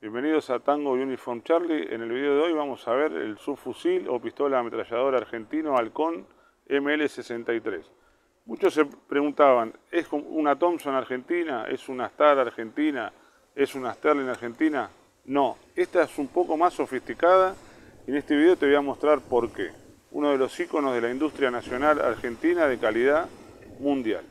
Bienvenidos a Tango Uniform Charlie. En el video de hoy vamos a ver el subfusil o pistola ametralladora argentino Halcón ML63. Muchos se preguntaban, ¿es una Thompson argentina? ¿Es una Star argentina? ¿Es una Sterling argentina? No, esta es un poco más sofisticada y en este video te voy a mostrar por qué. Uno de los iconos de la industria nacional argentina de calidad mundial.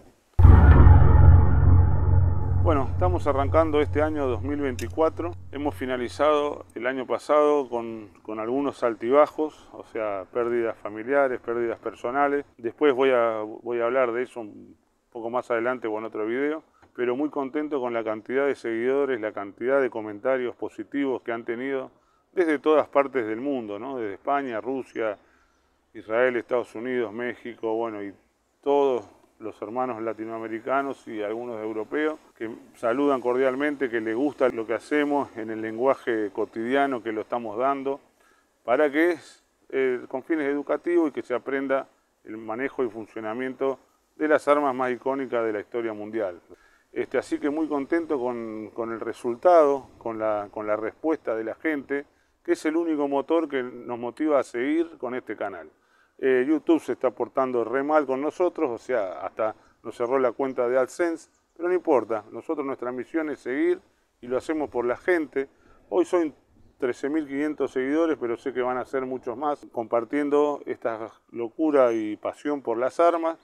Bueno, estamos arrancando este año 2024. Hemos finalizado el año pasado con, algunos altibajos, o sea, pérdidas familiares, pérdidas personales. Después voy a, voy a hablar de eso un poco más adelante o en otro video. Pero muy contento con la cantidad de seguidores, la cantidad de comentarios positivos que han tenido desde todas partes del mundo, ¿no? Desde España, Rusia, Israel, Estados Unidos, México, bueno, y todos los hermanos latinoamericanos y algunos europeos, que saludan cordialmente, que les gusta lo que hacemos en el lenguaje cotidiano que lo estamos dando, para que es eh, con fines educativos y que se aprenda el manejo y funcionamiento de las armas más icónicas de la historia mundial. Este, así que muy contento con, el resultado, con la respuesta de la gente, que es el único motor que nos motiva a seguir con este canal. Eh, YouTube se está portando re mal con nosotros, o sea, hasta nos cerró la cuenta de AdSense, pero no importa, nosotros nuestra misión es seguir y lo hacemos por la gente. Hoy son 13.500 seguidores, pero sé que van a ser muchos más, compartiendo esta locura y pasión por las armas,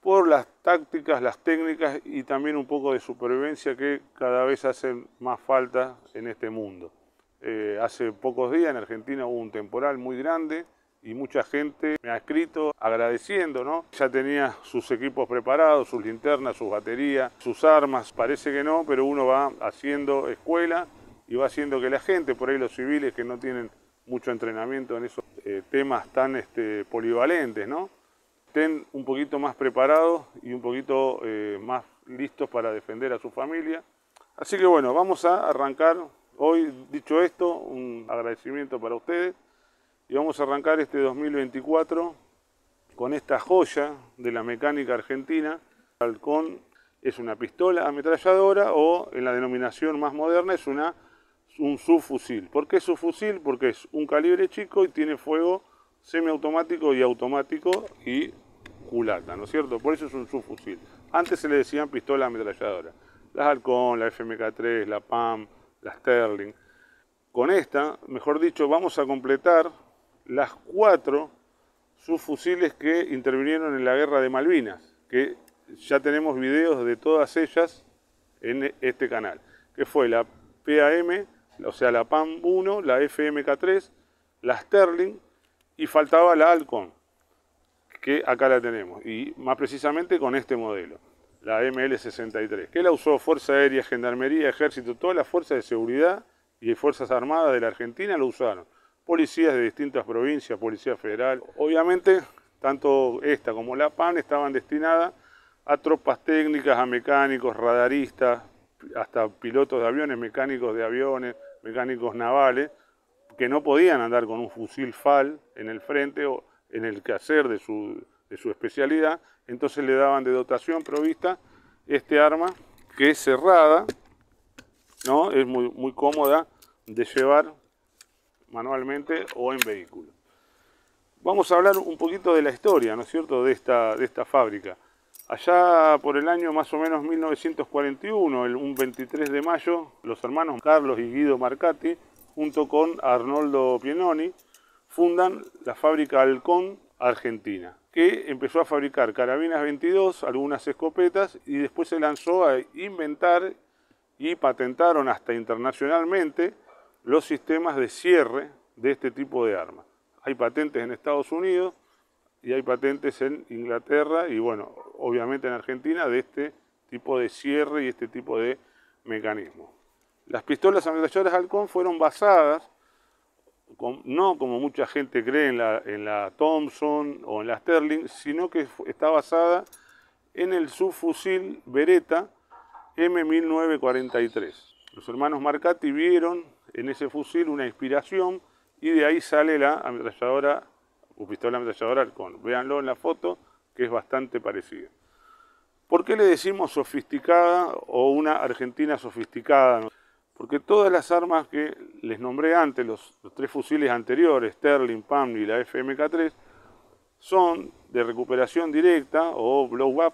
por las tácticas, las técnicas y también un poco de supervivencia que cada vez hacen más falta en este mundo. Eh, hace pocos días en Argentina hubo un temporal muy grande, y mucha gente me ha escrito agradeciendo, ¿no? Ya tenía sus equipos preparados, sus linternas, sus baterías, sus armas, parece que no, pero uno va haciendo escuela y va haciendo que la gente, por ahí los civiles que no tienen mucho entrenamiento en esos eh, temas tan este, polivalentes, ¿no? Estén un poquito más preparados y un poquito eh, más listos para defender a su familia. Así que bueno, vamos a arrancar hoy, dicho esto, un agradecimiento para ustedes y vamos a arrancar este 2024 con esta joya de la mecánica argentina. El halcón es una pistola ametralladora o en la denominación más moderna es una, un subfusil. ¿Por qué subfusil? Porque es un calibre chico y tiene fuego semiautomático y automático y culata, ¿no es cierto? Por eso es un subfusil. Antes se le decían pistola ametralladora. Las Halcón, la FMK3, la PAM, la Sterling. Con esta, mejor dicho, vamos a completar las cuatro subfusiles que intervinieron en la guerra de Malvinas, que ya tenemos videos de todas ellas en este canal, que fue la PAM, o sea, la PAM 1, la FMK 3, la Sterling y faltaba la Alcon, que acá la tenemos, y más precisamente con este modelo, la ML63, que la usó Fuerza Aérea, Gendarmería, Ejército, todas las fuerzas de seguridad y de Fuerzas Armadas de la Argentina lo usaron policías de distintas provincias, Policía Federal. Obviamente, tanto esta como la PAN estaban destinadas a tropas técnicas, a mecánicos, radaristas, hasta pilotos de aviones, mecánicos de aviones, mecánicos navales, que no podían andar con un fusil FAL en el frente o en el quehacer de su, de su especialidad, entonces le daban de dotación provista este arma que es cerrada, ¿no? es muy, muy cómoda de llevar manualmente o en vehículo. Vamos a hablar un poquito de la historia, ¿no es cierto?, de esta, de esta fábrica. Allá por el año más o menos 1941, el, 23 de mayo, los hermanos Carlos y Guido Marcati, junto con Arnoldo Pienoni, fundan la fábrica Halcón Argentina, que empezó a fabricar carabinas 22, algunas escopetas, y después se lanzó a inventar y patentaron hasta internacionalmente los sistemas de cierre de este tipo de armas. Hay patentes en Estados Unidos y hay patentes en Inglaterra y bueno, obviamente en Argentina de este tipo de cierre y este tipo de mecanismo. Las pistolas ametralladoras Halcón fueron basadas, no como mucha gente cree en la, en la Thompson o en la Sterling, sino que está basada en el subfusil Beretta M1943. Los hermanos Marcati vieron en ese fusil una inspiración y de ahí sale la ametralladora o pistola ametralladora con. Véanlo en la foto que es bastante parecida. ¿Por qué le decimos sofisticada o una Argentina sofisticada? Porque todas las armas que les nombré antes, los, tres fusiles anteriores, Sterling, PAM y la FMK3, son de recuperación directa o blow up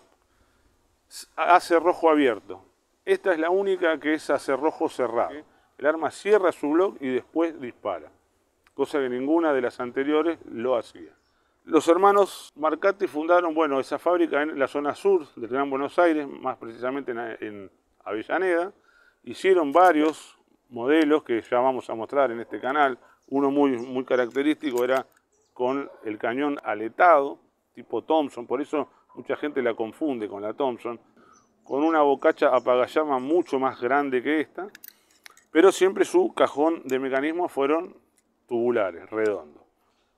a cerrojo abierto. Esta es la única que es a cerrojo cerrado. El arma cierra su blog y después dispara, cosa que ninguna de las anteriores lo hacía. Los hermanos Marcati fundaron bueno, esa fábrica en la zona sur del Gran Buenos Aires, más precisamente en, Avellaneda. Hicieron varios modelos que ya vamos a mostrar en este canal. Uno muy, muy característico era con el cañón aletado, tipo Thompson, por eso mucha gente la confunde con la Thompson, con una bocacha apagallama mucho más grande que esta, pero siempre su cajón de mecanismos fueron tubulares, redondos.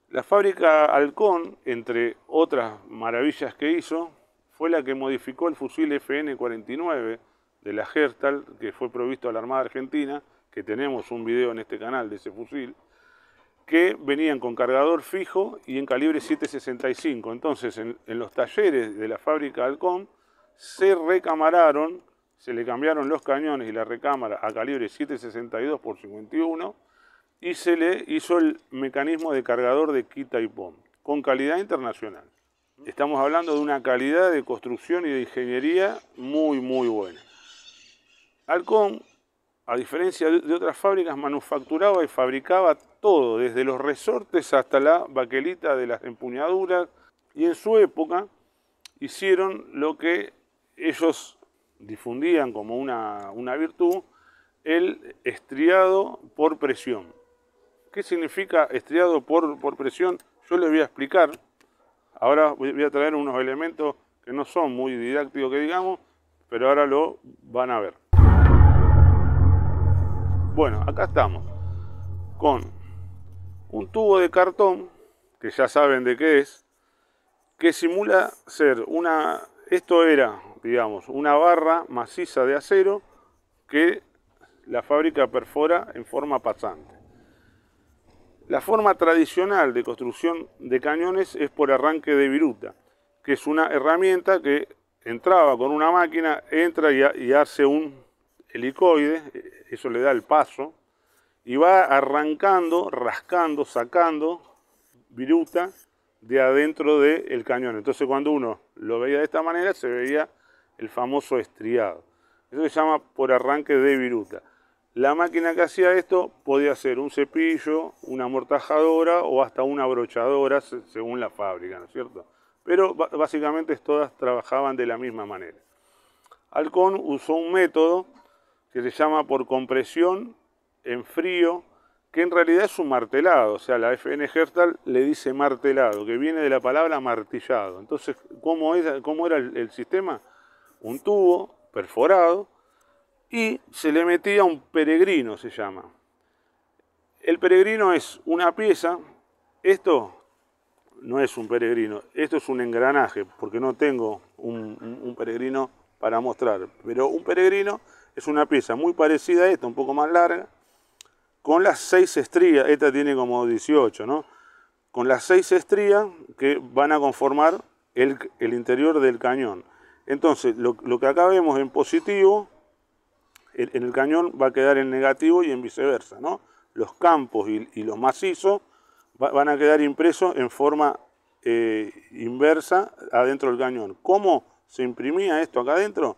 La fábrica Halcón, entre otras maravillas que hizo, fue la que modificó el fusil FN-49 de la Hertal, que fue provisto a la Armada Argentina, que tenemos un video en este canal de ese fusil, que venían con cargador fijo y en calibre 7.65. Entonces, en, los talleres de la fábrica Halcón se recamararon se le cambiaron los cañones y la recámara a calibre 7.62 x 51 y se le hizo el mecanismo de cargador de quita y pom, con calidad internacional. Estamos hablando de una calidad de construcción y de ingeniería muy muy buena. Halcón, a diferencia de otras fábricas, manufacturaba y fabricaba todo, desde los resortes hasta la baquelita de las empuñaduras y en su época hicieron lo que ellos difundían como una, virtud el estriado por presión. ¿Qué significa estriado por, por presión? Yo les voy a explicar. Ahora voy a traer unos elementos que no son muy didácticos, que digamos, pero ahora lo van a ver. Bueno, acá estamos con un tubo de cartón, que ya saben de qué es, que simula ser una... Esto era digamos, una barra maciza de acero que la fábrica perfora en forma pasante. La forma tradicional de construcción de cañones es por arranque de viruta, que es una herramienta que entraba con una máquina, entra y, hace un helicoide, eso le da el paso, y va arrancando, rascando, sacando viruta de adentro del cañón. Entonces cuando uno lo veía de esta manera se veía el famoso estriado. Eso se llama por arranque de viruta. La máquina que hacía esto podía ser un cepillo, una amortajadora o hasta una brochadora según la fábrica, ¿no es cierto? Pero básicamente todas trabajaban de la misma manera. Halcón usó un método que se llama por compresión en frío, que en realidad es un martelado, o sea, la FN Hertal le dice martelado, que viene de la palabra martillado. Entonces, ¿cómo, es, era el sistema? un tubo perforado y se le metía un peregrino, se llama. El peregrino es una pieza, esto no es un peregrino, esto es un engranaje, porque no tengo un, peregrino para mostrar, pero un peregrino es una pieza muy parecida a esta, un poco más larga, con las seis estrías, esta tiene como 18, ¿no? Con las seis estrías que van a conformar el interior del cañón. Entonces, lo, que acá vemos en positivo, en, el cañón va a quedar en negativo y en viceversa, ¿no? Los campos y, los macizos van a quedar impresos en forma eh, inversa adentro del cañón. ¿Cómo se imprimía esto acá adentro?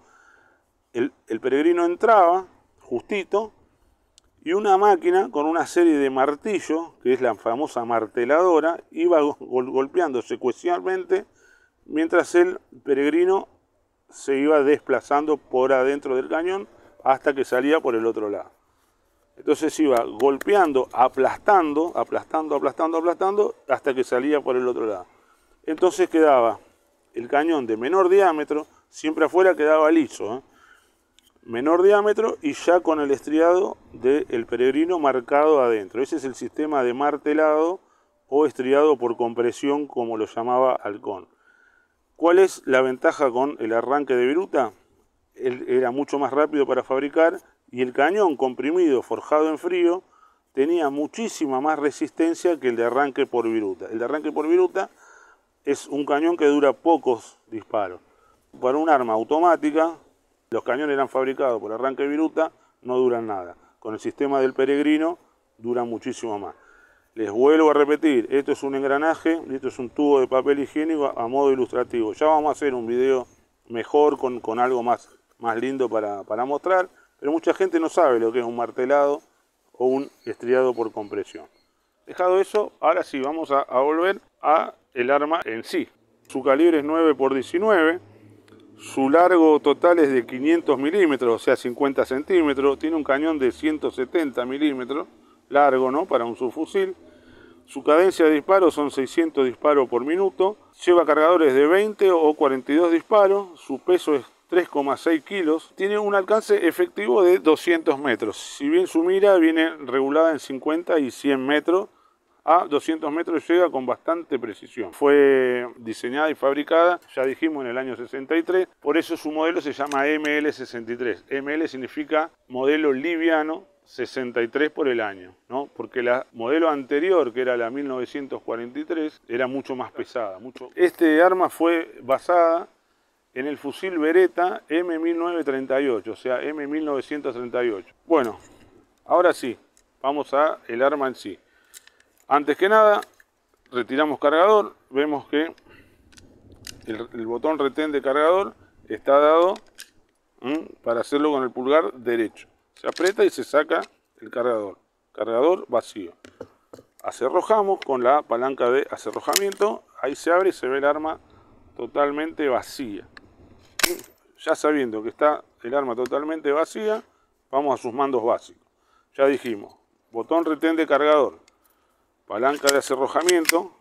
El, peregrino entraba justito y una máquina con una serie de martillos, que es la famosa marteladora, iba golpeando secuencialmente mientras el peregrino se iba desplazando por adentro del cañón hasta que salía por el otro lado. Entonces iba golpeando, aplastando, aplastando, aplastando, aplastando, hasta que salía por el otro lado. Entonces quedaba el cañón de menor diámetro, siempre afuera quedaba liso, ¿eh? menor diámetro y ya con el estriado del peregrino marcado adentro. Ese es el sistema de martelado o estriado por compresión, como lo llamaba Halcón. ¿Cuál es la ventaja con el arranque de Viruta? Él era mucho más rápido para fabricar y el cañón comprimido, forjado en frío, tenía muchísima más resistencia que el de arranque por Viruta. El de arranque por Viruta es un cañón que dura pocos disparos. Para un arma automática, los cañones eran fabricados por arranque de Viruta, no duran nada. Con el sistema del peregrino, dura muchísimo más. Les vuelvo a repetir, esto es un engranaje, esto es un tubo de papel higiénico a modo ilustrativo. Ya vamos a hacer un video mejor con, algo más, más lindo para, mostrar, pero mucha gente no sabe lo que es un martelado o un estriado por compresión. Dejado eso, ahora sí vamos a, volver a el arma en sí. Su calibre es 9x19, su largo total es de 500 milímetros, o sea 50 centímetros, tiene un cañón de 170 milímetros, largo ¿no? para un subfusil, su cadencia de disparo son 600 disparos por minuto. Lleva cargadores de 20 o 42 disparos. Su peso es 3,6 kilos. Tiene un alcance efectivo de 200 metros. Si bien su mira viene regulada en 50 y 100 metros, a 200 metros llega con bastante precisión. Fue diseñada y fabricada, ya dijimos, en el año 63, por eso su modelo se llama ML63. ML significa modelo liviano 63 por el año, ¿no? Porque la modelo anterior, que era la 1943, era mucho más pesada. Mucho... Este arma fue basada en el fusil Beretta M1938, o sea, M1938. Bueno, ahora sí, vamos a el arma en sí. Antes que nada, retiramos cargador, vemos que el, botón retén de cargador está dado para hacerlo con el pulgar derecho. Se aprieta y se saca el cargador. Cargador vacío. Acerrojamos con la palanca de acerrojamiento. Ahí se abre y se ve el arma totalmente vacía. Ya sabiendo que está el arma totalmente vacía, vamos a sus mandos básicos. Ya dijimos, botón retén de cargador, palanca de acerrojamiento,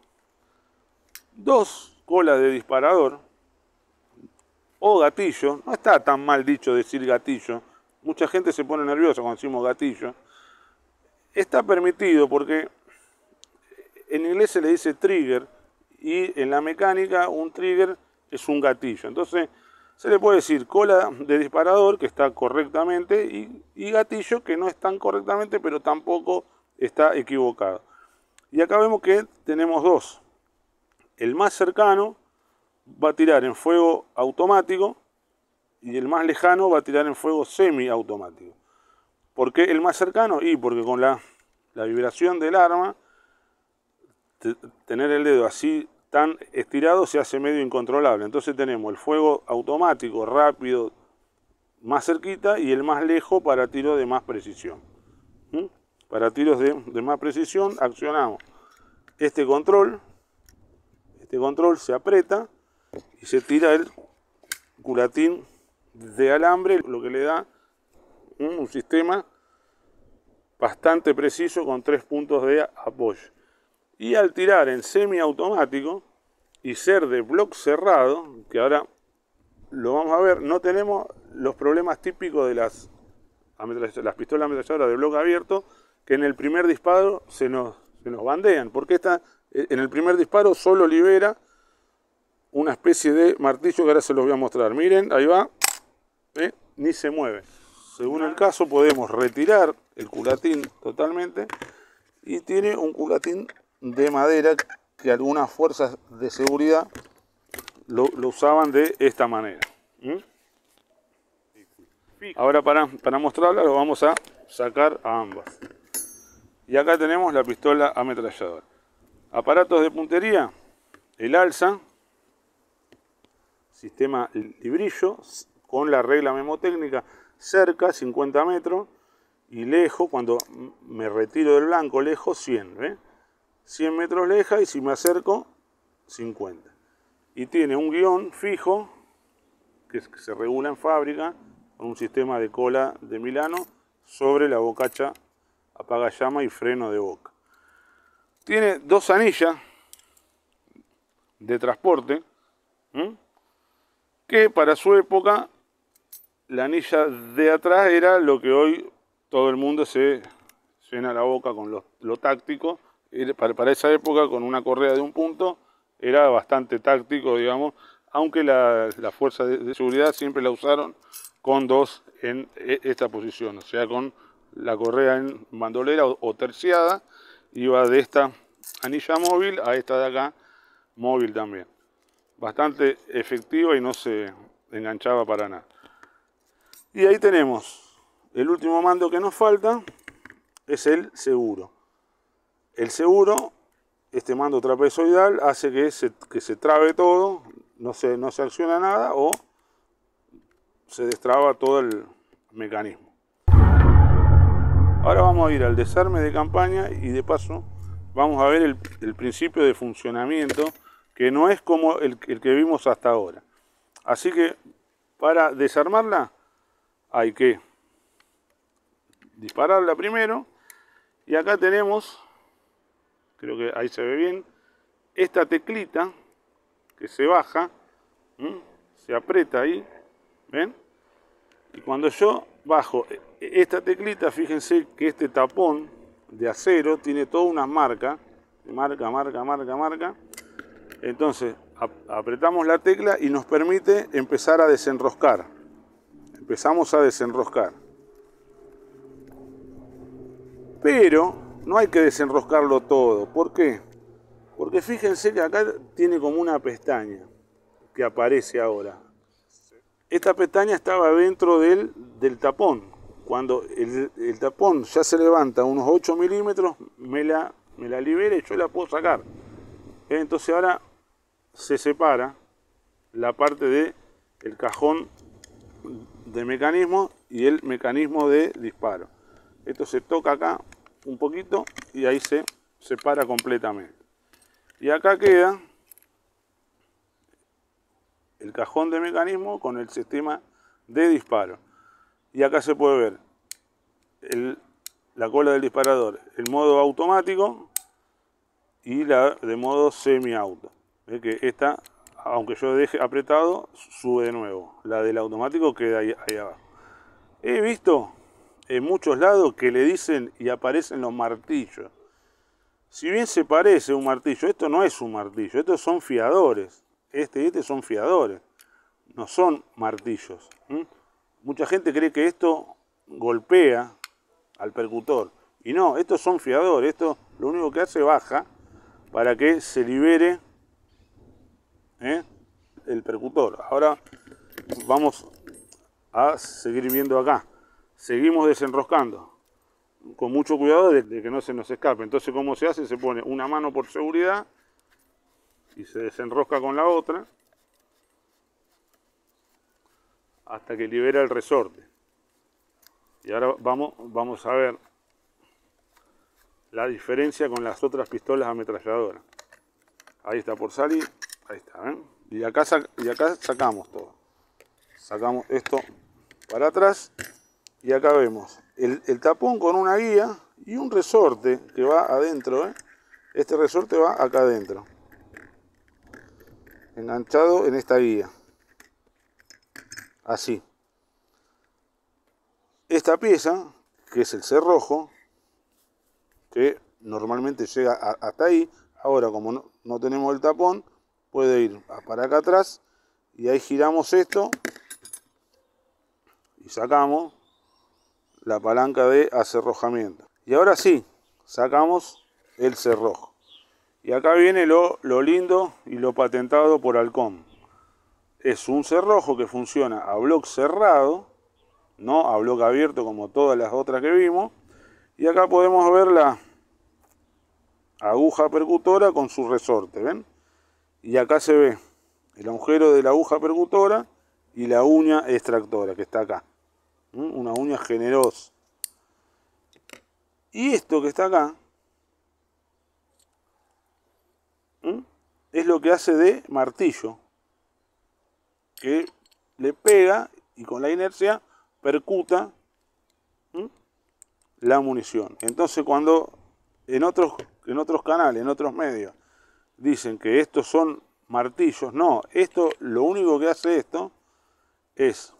dos colas de disparador o gatillo. No está tan mal dicho decir gatillo, mucha gente se pone nerviosa cuando decimos gatillo, está permitido porque en inglés se le dice trigger y en la mecánica un trigger es un gatillo. Entonces se le puede decir cola de disparador que está correctamente y, gatillo que no están correctamente pero tampoco está equivocado. Y acá vemos que tenemos dos. El más cercano va a tirar en fuego automático y el más lejano va a tirar en fuego semiautomático. ¿Por qué el más cercano? Y porque con la, vibración del arma, tener el dedo así tan estirado se hace medio incontrolable. Entonces tenemos el fuego automático, rápido, más cerquita y el más lejos para tiros de más precisión. ¿Mm? Para tiros de, de más precisión accionamos este control, este control se aprieta y se tira el culatín de alambre, lo que le da un sistema bastante preciso con tres puntos de apoyo. Y al tirar en semiautomático y ser de bloque cerrado, que ahora lo vamos a ver, no tenemos los problemas típicos de las, las pistolas ametralladoras de bloque abierto, que en el primer disparo se nos, se nos bandean, porque esta eh, en el primer disparo solo libera una especie de martillo que ahora se los voy a mostrar. Miren, ahí va, ¿eh? ni se mueve. Según el ah. caso podemos retirar el culatín totalmente y tiene un culatín de madera que algunas fuerzas de seguridad lo, usaban de esta manera. Ahora para, para mostrarla lo vamos a sacar a ambas. Y acá tenemos la pistola ametralladora. Aparatos de puntería, el alza, sistema librillo, con la regla memotécnica cerca 50 metros y lejos, cuando me retiro del blanco, lejos 100, 100 ¿eh? metros lejos, y si me acerco 50. Y tiene un guión fijo que se regula en fábrica con un sistema de cola de Milano sobre la bocacha apaga llama y freno de boca. Tiene dos anillas de transporte que para su época la anilla de atrás era lo que hoy todo el mundo se llena la boca con lo, táctico. Para, para, esa época, con una correa de un punto, era bastante táctico, digamos, aunque las la fuerzas de, seguridad siempre la usaron con dos en e, esta posición, o sea, con la correa en bandolera o, o terciada, iba de esta anilla móvil a esta de acá móvil también. Bastante efectiva y no se enganchaba para nada. Y ahí tenemos el último mando que nos falta, es el seguro. El seguro, este mando trapezoidal, hace que se, que se trabe todo, no se, no se acciona nada o se destraba todo el mecanismo. Ahora vamos a ir al desarme de campaña y de paso vamos a ver el, principio de funcionamiento que no es como el que vimos hasta ahora. Así que para desarmarla hay que dispararla primero. Y acá tenemos, creo que ahí se ve bien, esta teclita que se baja, se aprieta ahí, ¿ven? Y cuando yo bajo e-, esta teclita, fíjense que este tapón de acero tiene toda una marca, marca, marca, marca, marca. Entonces, apretamos la tecla y nos permite empezar a desenroscar empezamos a desenroscar. Pero no hay que desenroscarlo todo. ¿Por qué? Porque fíjense que acá tiene como una pestaña que aparece ahora. Esta pestaña estaba dentro del, del tapón. Cuando el, tapón ya se levanta unos 8 milímetros, me la, me la libera y yo la puedo sacar. Entonces ahora se separa la parte del el cajón de mecanismo y el mecanismo de disparo. Esto se toca acá un poquito y ahí se separa completamente. Y acá queda el cajón de mecanismo con el sistema de disparo. Y acá se puede ver la cola del disparador, el modo automático y la de modo semi-auto. que esta aunque yo deje apretado, sube de nuevo. La del automático queda ahí, abajo. He visto en muchos lados que le dicen y aparecen los martillos. Si bien se parece un martillo, esto no es un martillo, estos son fiadores. Este y este son fiadores, no son martillos. Mucha gente cree que esto golpea al percutor. Y no, estos son fiadores, esto lo único que hace es baja para que se libere ¿eh? el percutor. Ahora vamos a seguir viendo acá. Seguimos desenroscando con mucho cuidado de, que no se nos escape. Entonces, ¿cómo se hace? Se pone una mano por seguridad y se desenrosca con la otra hasta que libera el resorte. Y ahora vamos, vamos a ver la diferencia con las otras pistolas ametralladoras. Ahí está por salir. Ahí está, ¿ven? ¿eh? Y acá, y acá sacamos todo. Sacamos esto para atrás y acá vemos el, tapón con una guía y un resorte que va adentro. ¿eh? Este resorte va acá adentro. Enganchado en esta guía. Así. Esta pieza, que es el cerrojo, que normalmente llega hasta ahí. Ahora como no tenemos el tapón, puede ir para acá atrás y ahí giramos esto y sacamos la palanca de acerrojamiento. Y ahora sí, sacamos el cerrojo. Y acá viene lo, lindo y lo patentado por Halcón. Es un cerrojo que funciona a bloque cerrado, no a bloque abierto como todas las otras que vimos. Y acá podemos ver la aguja percutora con su resorte, ¿ven? y acá se ve el agujero de la aguja percutora y la uña extractora que está acá. Una uña generosa. Y esto que está acá es lo que hace de martillo. Que le pega y con la inercia percuta la munición. Entonces cuando en otros, en otros canales, en otros medios, dicen que estos son martillos. No, esto lo único que hace esto es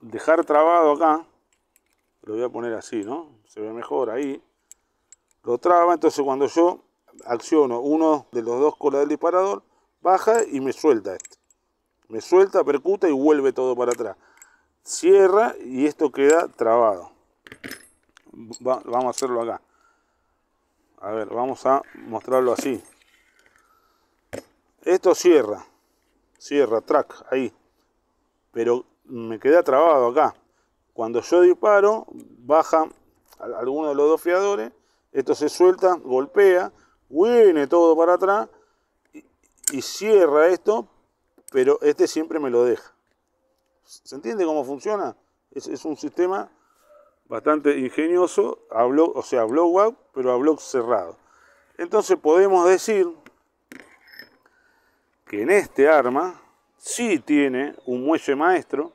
dejar trabado acá. Lo voy a poner así, ¿no? Se ve mejor ahí. Lo traba, entonces cuando yo acciono uno de los dos colas del disparador, baja y me suelta esto. Me suelta, percuta y vuelve todo para atrás. Cierra y esto queda trabado. vamos a hacerlo acá. A ver, vamos a mostrarlo así. Esto cierra, cierra, track, ahí. Pero me queda trabado acá. Cuando yo disparo, baja alguno de los dos fiadores, esto se suelta, golpea, viene todo para atrás y, cierra esto, pero este siempre me lo deja. ¿Se entiende cómo funciona? Es, un sistema bastante ingenioso, o sea, a block pero a block cerrado. Entonces podemos decir que en este arma sí tiene un muelle maestro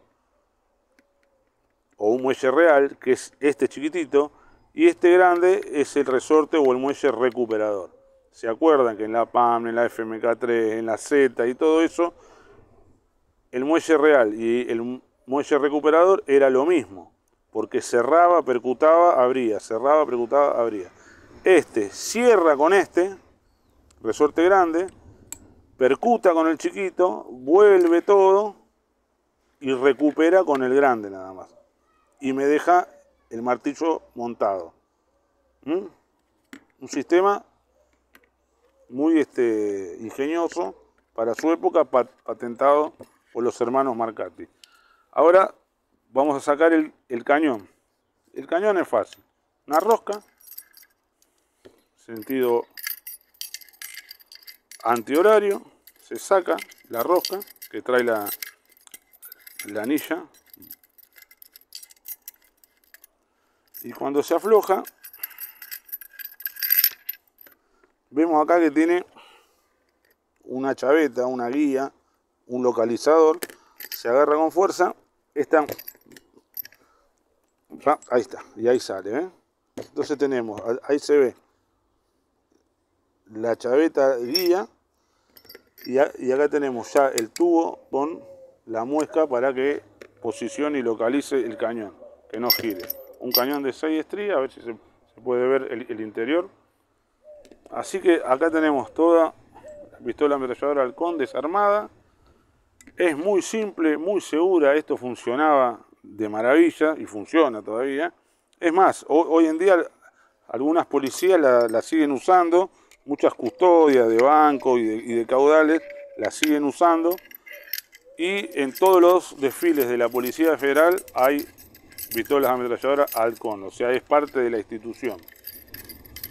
o un muelle real, que es este chiquitito, y este grande es el resorte o el muelle recuperador. ¿Se acuerdan que en la PAM, en la FMK3, en la Z y todo eso, el muelle real y el muelle recuperador era lo mismo? Porque cerraba, percutaba, abría, cerraba, percutaba, abría. Este cierra con este, resorte grande, percuta con el chiquito, vuelve todo y recupera con el grande nada más. Y me deja el martillo montado. ¿Mm? Un sistema muy este, ingenioso para su época, patentado por los hermanos Marcati. Ahora vamos a sacar el, el cañón. El cañón es fácil. Una rosca, sentido antihorario, se saca la rosca que trae la, la anilla y cuando se afloja vemos acá que tiene una chaveta, una guía, un localizador, se agarra con fuerza, esta, ahí está, y ahí sale, ¿eh? entonces tenemos, ahí se ve la chaveta guía y, acá tenemos ya el tubo con la muesca para que posicione y localice el cañón, que no gire. Un cañón de 6 estrías, a ver si se, puede ver el, interior. Así que acá tenemos toda la pistola ametralladora halcón desarmada. Es muy simple, muy segura, esto funcionaba de maravilla y funciona todavía. Es más, hoy en día algunas policías la siguen usando muchas custodias de bancos y, de, caudales las siguen usando. Y en todos los desfiles de la Policía Federal hay pistolas ametralladoras cono. o sea, es parte de la institución.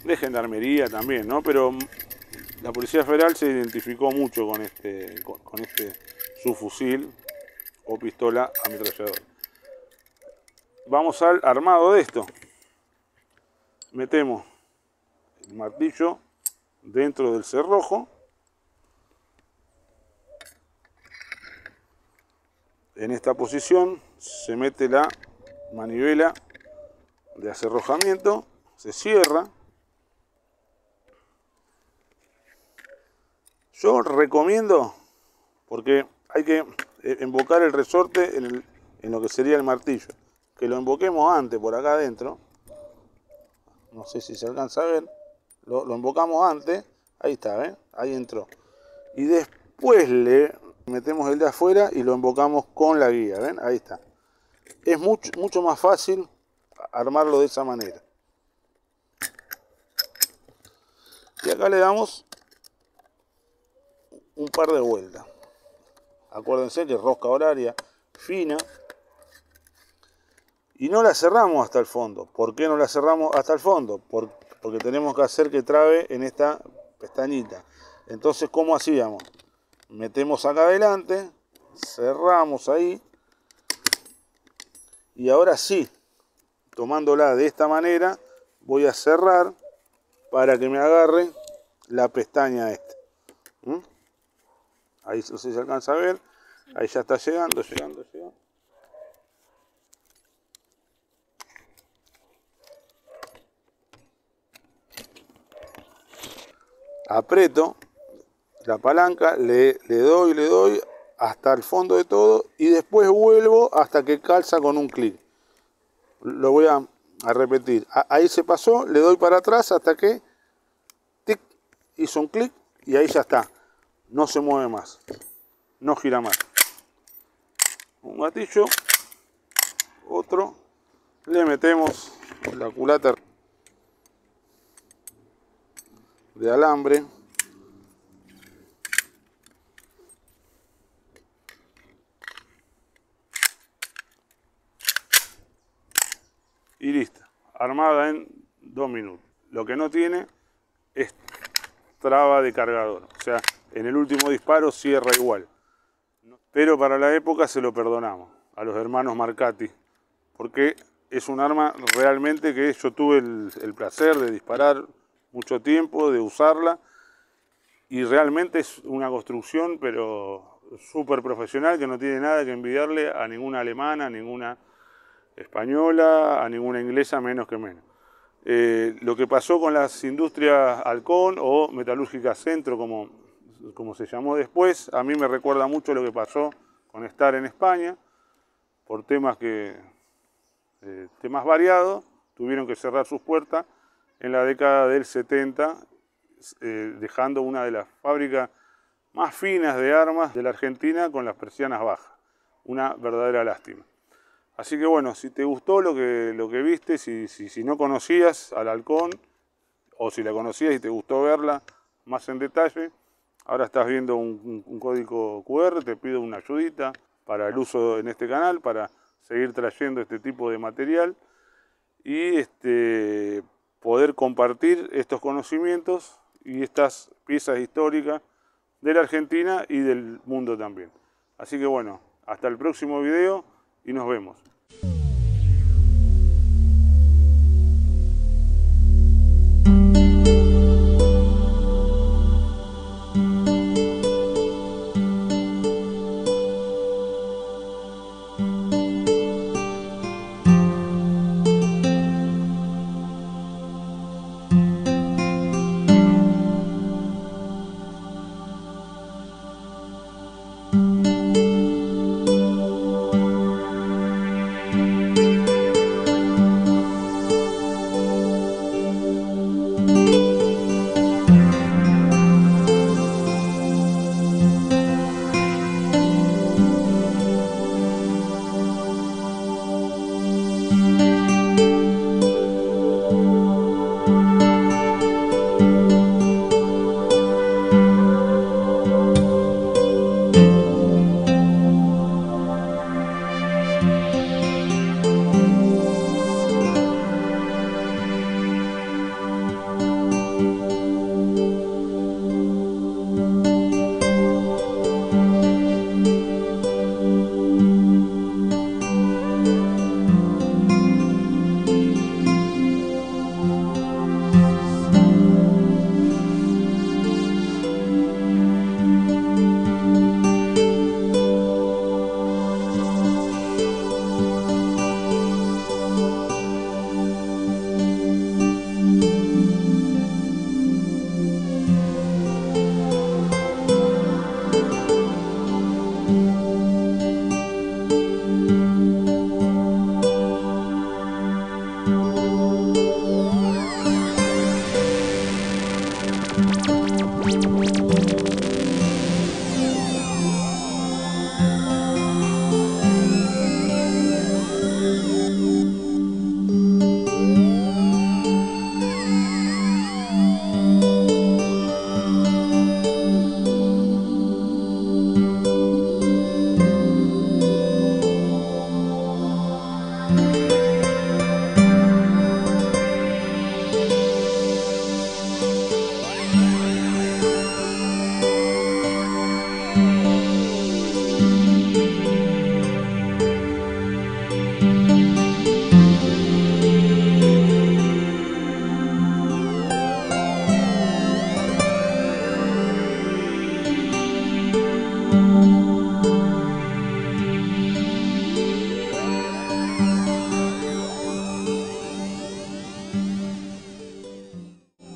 De gendarmería también, ¿no? Pero la Policía Federal se identificó mucho con este, con, con este subfusil o pistola ametralladora. Vamos al armado de esto. Metemos el martillo dentro del cerrojo. En esta posición se mete la manivela de acerrojamiento, se cierra. Yo recomiendo, porque hay que embocar eh, el resorte en, lo que sería el martillo, que lo emboquemos antes por acá adentro. No sé si se alcanza a ver. Lo, invocamos antes. Ahí está, ¿ven? ¿eh? Ahí entró. Y después le metemos el de afuera y lo invocamos con la guía, ¿ven? Ahí está. Es mucho, mucho más fácil armarlo de esa manera. Y acá le damos un par de vueltas. Acuérdense que rosca horaria fina. Y no la cerramos hasta el fondo. ¿Por qué no la cerramos hasta el fondo? Porque porque tenemos que hacer que trabe en esta pestañita. Entonces, ¿cómo hacíamos? Metemos acá adelante, cerramos ahí, y ahora sí, tomándola de esta manera, voy a cerrar para que me agarre la pestaña esta. ¿Mm? Ahí no sé si se alcanza a ver, ahí ya está llegando, llegando, llegando. aprieto la palanca, le, doy, le doy hasta el fondo de todo y después vuelvo hasta que calza con un clic. Lo voy a, repetir. ahí se pasó, le doy para atrás hasta que tic, hizo un clic y ahí ya está. No se mueve más. No gira más. Un gatillo, otro, le metemos la culata de alambre y lista armada en dos minutos lo que no tiene es traba de cargador o sea en el último disparo cierra igual pero para la época se lo perdonamos a los hermanos Marcati porque es un arma realmente que yo tuve el, el placer de disparar mucho tiempo de usarla y realmente es una construcción, pero súper profesional, que no tiene nada que envidiarle a ninguna alemana, a ninguna española, a ninguna inglesa, menos que menos. Eh, lo que pasó con las industrias Halcón o Metalúrgica Centro, como, como se llamó después, a mí me recuerda mucho lo que pasó con estar en España, por temas, que, eh, temas variados, tuvieron que cerrar sus puertas en la década del 70, eh, dejando una de las fábricas más finas de armas de la Argentina con las persianas bajas. Una verdadera lástima. Así que bueno, si te gustó lo que, lo que viste, si, si, no conocías al halcón, o si la conocías y te gustó verla más en detalle, ahora estás viendo un, un código QR, te pido una ayudita para el uso en este canal, para seguir trayendo este tipo de material. Y este, poder compartir estos conocimientos y estas piezas históricas de la Argentina y del mundo también. Así que bueno, hasta el próximo video y nos vemos.